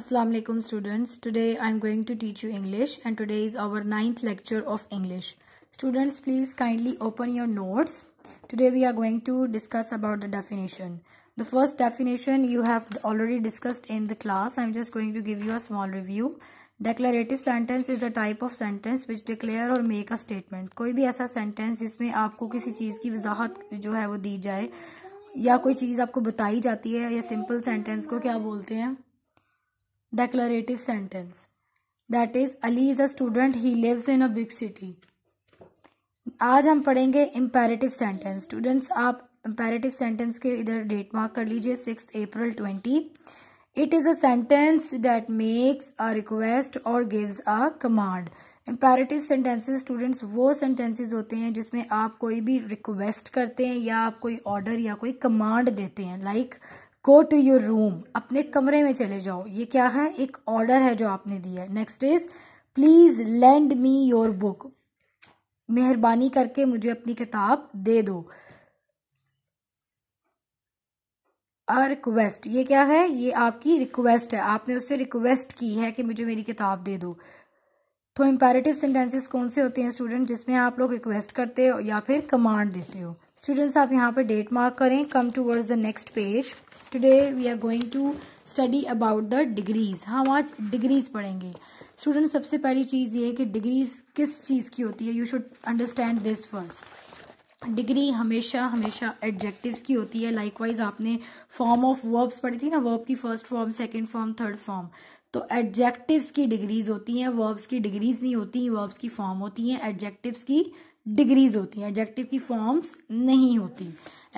Assalamualaikum alaikum students today I'm going to teach you English and today is our ninth lecture of English students please kindly open your notes today we are going to discuss about the definition the first definition you have already discussed in the class I'm just going to give you a small review Declarative sentence is a type of sentence which declare or make a statement. कोई भी ऐसा sentence जिसमें आपको किसी चीज़ की वजाहत जो है वो दी जाए या कोई चीज़ आपको बताई जाती है या सिंपल को क्या बोलते हैं declarative sentence that is ali is a student he lives in a big city आज हम पढ़ेंगे इम्पेरेटिव सेंटेंस स्टूडेंट्स आप इम्पेरेटिव सेंटेंस के इधर डेट मार्क कर लीजिए six April twenty it is a sentence that makes a request और gives a command imperative sentences students वो सेंटेंसेस होते हैं जिसमें आप कोई भी रिक्वेस्ट करते हैं या आप कोई ऑर्डर या कोई कमांड देते हैं like like, go to your room अपने कमरे में चले जाओ ये क्या है एक ऑर्डर है जो आपने दिया है next is please lend me your book मेहरबानी करके मुझे अपनी किताब दे दो आ रिक्वेस्ट ये क्या है ये आपकी रिक्वेस्ट है आपने उससे रिक्वेस्ट की है कि मुझे मेरी किताब दे दो तो इम्पेरेटिव सेंटेंसेस कौन से होते हैं स्टूडेंट जिसमें आप लोग रिक्वेस्ट करते हो या फिर कमांड देते हो स्टूडेंट्स आप यहाँ पर डेट मार्क करें come towards the next page today we are going to study about the degrees हम आज डिग्रीज़ पढ़ेंगे स्टूडेंट्स सबसे पहली चीज़ ये है कि डिग्रीज़ किस चीज़ की होती है you should understand this first degree हमेशा हमेशा एडजेक्टिव्स की होती है लाइकवाइज आपने फॉर्म ऑफ वर्ब्स पढ़ी थी ना वर्ब की first form second form third form तो एडजेक्टिव्स की डिग्रीज होती हैं वर्ब्स की डिग्रीज नहीं होती वर्ब्स की फॉर्म होती हैं एडजेक्टिव्स की डिग्रीज होती हैं एडजेक्टिव की फॉर्म्स नहीं होती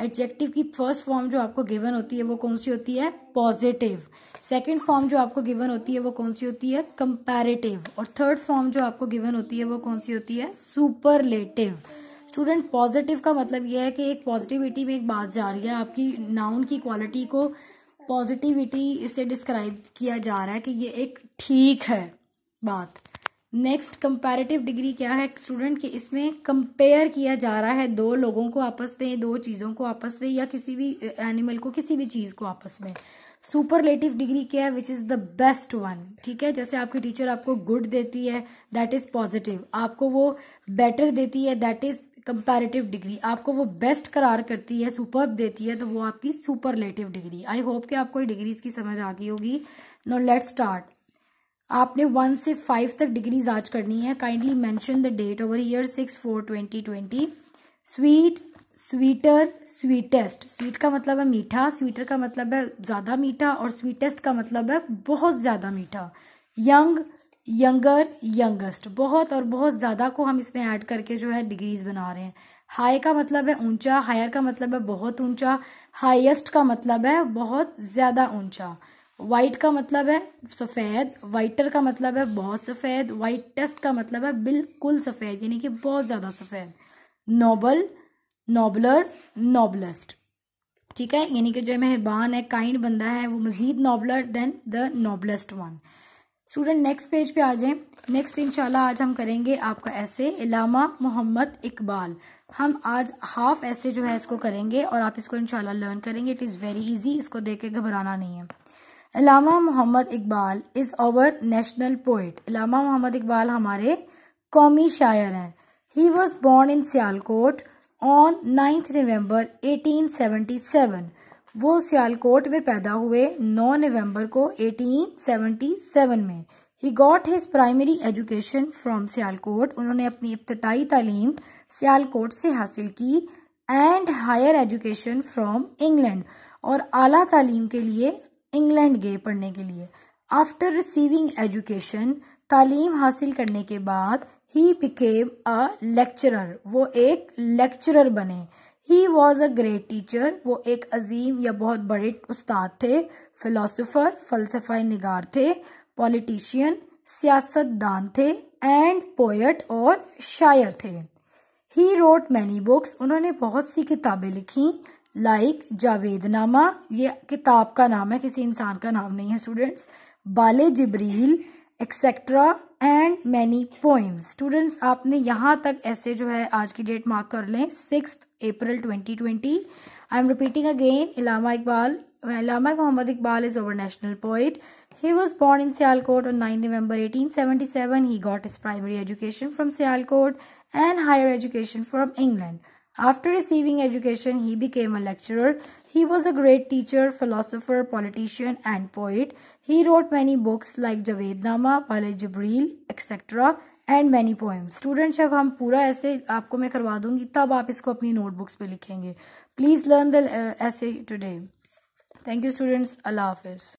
एडजेक्टिव की फर्स्ट फॉर्म जो आपको गिवन होती है वो कौन सी होती है पॉजिटिव सेकंड फॉर्म जो आपको गिवन होती है वो कौन सी होती है कंपैरेटिव और थर्ड फॉर्म जो आपको गिवन होती है वो कौन सी होती है सुपरलेटिव स्टूडेंट पॉजिटिव का मतलब यह है कि एक पॉजिटिविटी में एक बात जा रही है आपकी नाउन की क्वालिटी को पॉजिटिविटी इससे डिस्क्राइब किया जा रहा है कि ये एक ठीक है बात नेक्स्ट कंपैरेटिव डिग्री क्या है स्टूडेंट के इसमें कंपेयर किया जा रहा है दो लोगों को आपस में दो चीज़ों को आपस में या किसी भी एनिमल को किसी भी चीज़ को आपस में सुपरलेटिव डिग्री क्या है which is the best one ठीक है जैसे आपकी टीचर आपको गुड देती है दैट इज़ पॉजिटिव आपको वो बेटर देती है दैट इज़ कंपैरेटिव डिग्री आपको वो बेस्ट करार करती है सुपर देती है तो वो आपकी सुपरलेटिव डिग्री आई होप कि आपको डिग्रीज की समझ आ गई होगी नो लेट स्टार्ट आपने वन से फाइव तक डिग्रीज आज करनी है kindly mention the date over here six four twenty twenty sweet sweeter sweetest sweet का मतलब है मीठा स्वीटर का मतलब है ज़्यादा मीठा और स्वीटेस्ट का मतलब है बहुत ज़्यादा मीठा यंग यंगर यंगस्ट बहुत और बहुत ज़्यादा को हम इसमें ऐड करके जो है डिग्रीज़ बना रहे हैं हाई का मतलब है ऊंचा हायर का मतलब है बहुत ऊंचा हाईएस्ट का मतलब है बहुत ज़्यादा ऊंचा वाइट का मतलब है सफ़ेद वाइटर का मतलब है बहुत सफ़ेद वाइट टेस्ट का मतलब है बिल्कुल सफ़ेद यानी कि बहुत ज़्यादा सफ़ेद नोबल नोबलर नोबलेस्ट ठीक है यानी कि जो मेहरबान है काइंड बंदा है वो मज़ीद nobler than the noblest one student next page पे आ जाएं नेक्स्ट इंशाल्लाह आज हम करेंगे आपका ऐसे इलामा मोहम्मद इकबाल हम आज हाफ ऐसे जो है इसको करेंगे और आप इसको इंशाल्लाह लर्न करेंगे इट इज़ वेरी इजी इसको देख के घबराना नहीं है Allama Mohammad Iqbal is our national poet Allama Mohammad Iqbal हमारे कौमी शायर हैं he was born in Sialkot on ninth November eighteen seventy seven वो सियालकोट में पैदा हुए नौ नवम्बर को एटीन सेवन में he got his primary education from Sialkot उन्होंने अपनी इब्तदाई तालीम सियालकोट से हासिल की and higher education from England और अली तालीम के लिए इंग्लैंड गए पढ़ने के लिए आफ्टर रिसीविंग एजुकेशन तालीम हासिल करने के बाद ही बिकेम अ लेक्चरर वो एक लेक्चरर बने he was a great teacher वो एक अजीम या बहुत बड़े उस्ताद थे फिलोसोफर फलसफा निगार थे पॉलिटिशियन सियासतदान थे एंड पोएट और शायर थे ही रोट मैनी बुक्स उन्होंने बहुत सी किताबें लिखी लाइक जावेदनामा ये किताब का नाम है किसी इंसान का नाम नहीं है students Bale Jibril etcetera and many poems students आपने यहाँ तक ऐसे जो है आज की डेट मार्क कर लें six April twenty twenty I am repeating again Allama Iqbal Allama Mohammad Iqbal is our national poet he was born in Sialkot on nine November eighteen seventy seven he got his primary education from Sialkot and higher education from England After receiving education, he became a lecturer. He was a great teacher, philosopher, politician, and poet. He wrote many books like Nama, Pale Jibril, etc. And many poem students अब हम पूरा ऐसे आपको मैं करवा दूंगी तब आप इसको अपनी नोटबुक्स पे लिखेंगे please learn the essay today thank you students अल्लाह हाफिज़